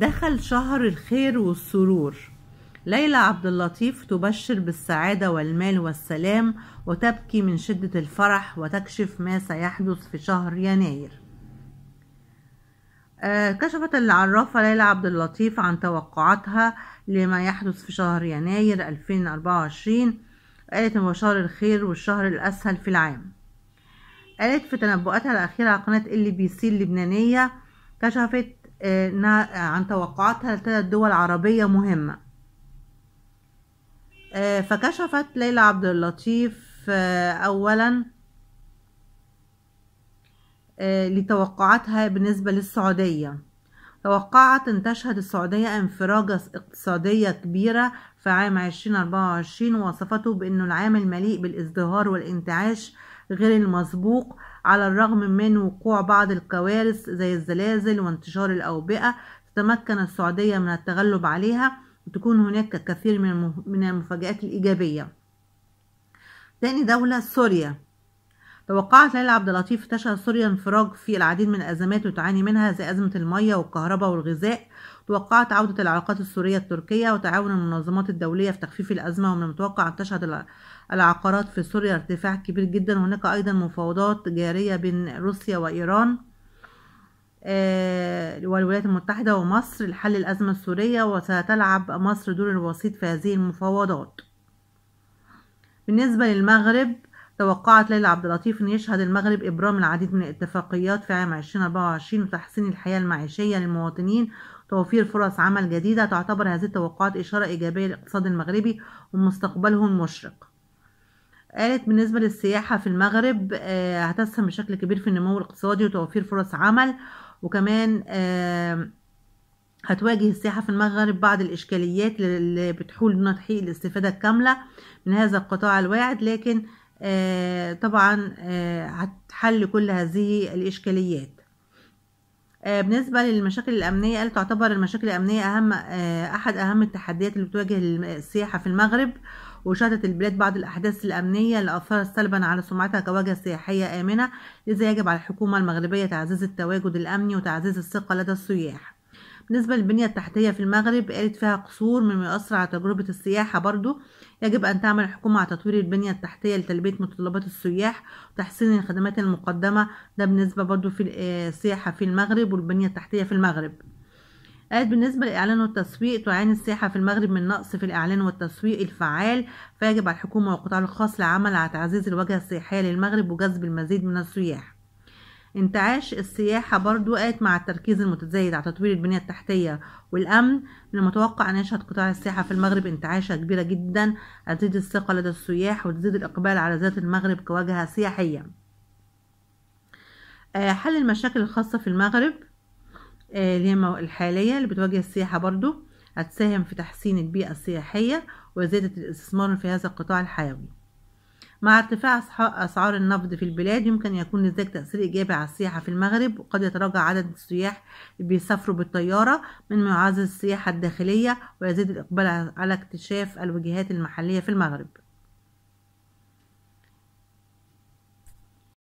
دخل شهر الخير والسرور ليلى عبد اللطيف تبشر بالسعادة والمال والسلام وتبكي من شدة الفرح وتكشف ما سيحدث في شهر يناير آه، كشفت العرافة ليلى عبد اللطيف عن توقعاتها لما يحدث في شهر يناير 2024 قالت شهر الخير والشهر الأسهل في العام قالت في تنبؤاتها الأخيرة على قناة ال بي سي اللبنانية كشفت انها إيه، عن توقعاتها لثلاث دول عربية مهمة إيه، فكشفت ليلى عبد اللطيف آه، اولا إيه، لتوقعاتها بالنسبة للسعودية توقعت أن تشهد السعودية انفراجة اقتصادية كبيرة في عام 2024 ووصفته بأنه العام المليء بالازدهار والانتعاش غير المسبوق على الرغم من وقوع بعض الكوارث زي الزلازل وانتشار الأوبئة تتمكن السعودية من التغلب عليها وتكون هناك كثير من المفاجآت الإيجابية تاني دولة سوريا توقعت ليلى عبد اللطيف تشهد سوريا انفراج في العديد من الأزمات وتعاني منها زي أزمة المية والكهرباء والغذاء توقعت عودة العلاقات السورية التركية وتعاون المنظمات الدولية في تخفيف الأزمة ومن المتوقع أن تشهد العقارات في سوريا ارتفاع كبير جدا هناك أيضا مفاوضات جارية بين روسيا وإيران آه، والولايات المتحدة ومصر لحل الأزمة السورية وستلعب مصر دور الوسيط في هذه المفاوضات بالنسبة للمغرب توقعت ليلى عبد اللطيف أن يشهد المغرب إبرام العديد من الاتفاقيات في عام 2024 وتحسين الحياة المعيشية للمواطنين وتوفير فرص عمل جديدة تعتبر هذه التوقعات إشارة إيجابية للاقتصاد المغربي ومستقبله المشرق قالت بالنسبة للسياحة في المغرب آه، هتسهم بشكل كبير في النمو الاقتصادي وتوفير فرص عمل وكمان هتواجه السياحة في المغرب بعض الإشكاليات اللي بتحول دون تحقيق الاستفادة الكاملة من هذا القطاع الواعد لكن آه، طبعا آه، هتحل كل هذه الإشكاليات آه، بالنسبة للمشاكل الأمنية قال تعتبر المشاكل الأمنية أهم آه، أحد أهم التحديات اللي بتواجه السياحة في المغرب وشهدت البلاد بعض الأحداث الأمنية اللي أثرت سلبا على سمعتها كواجهه سياحية آمنة لذا يجب على الحكومة المغربية تعزيز التواجد الأمني وتعزيز الثقة لدى السياح بالنسبة للبنية التحتية في المغرب قالت فيها قصور مما يؤثر على تجربة السياحة برضو يجب أن تعمل الحكومة على تطوير البنية التحتية لتلبية متطلبات السياح وتحسين الخدمات المقدمة ده بالنسبة برضو في آه، السياحة في المغرب والبنية التحتية في المغرب قالت بالنسبة للإعلان والتسويق تعاني السياحة في المغرب من نقص في الإعلان والتسويق الفعال فيجب على الحكومة والقطاع الخاص العمل على تعزيز الواجهة السياحية للمغرب وجذب المزيد من السياح انتعاش السياحة برضو قالت مع التركيز المتزايد على تطوير البنية التحتية والأمن من المتوقع أن يشهد قطاع السياحة في المغرب انتعاشة كبيرة جدا هتزيد الثقة لدى السياح وتزيد الإقبال على ذات المغرب كواجهة سياحية آه، حل المشاكل الخاصة في المغرب آه، اللي الحالية اللي بتواجه السياحة برضو هتساهم في تحسين البيئة السياحية وزيادة الاستثمار في هذا القطاع الحيوي مع ارتفاع أسعار النفط في البلاد يمكن يكون لذلك تأثير إيجابي على السياحة في المغرب وقد يتراجع عدد السياح اللي بيسافروا بالطيارة مما يعزز السياحة الداخلية ويزيد الإقبال على اكتشاف الوجهات المحلية في المغرب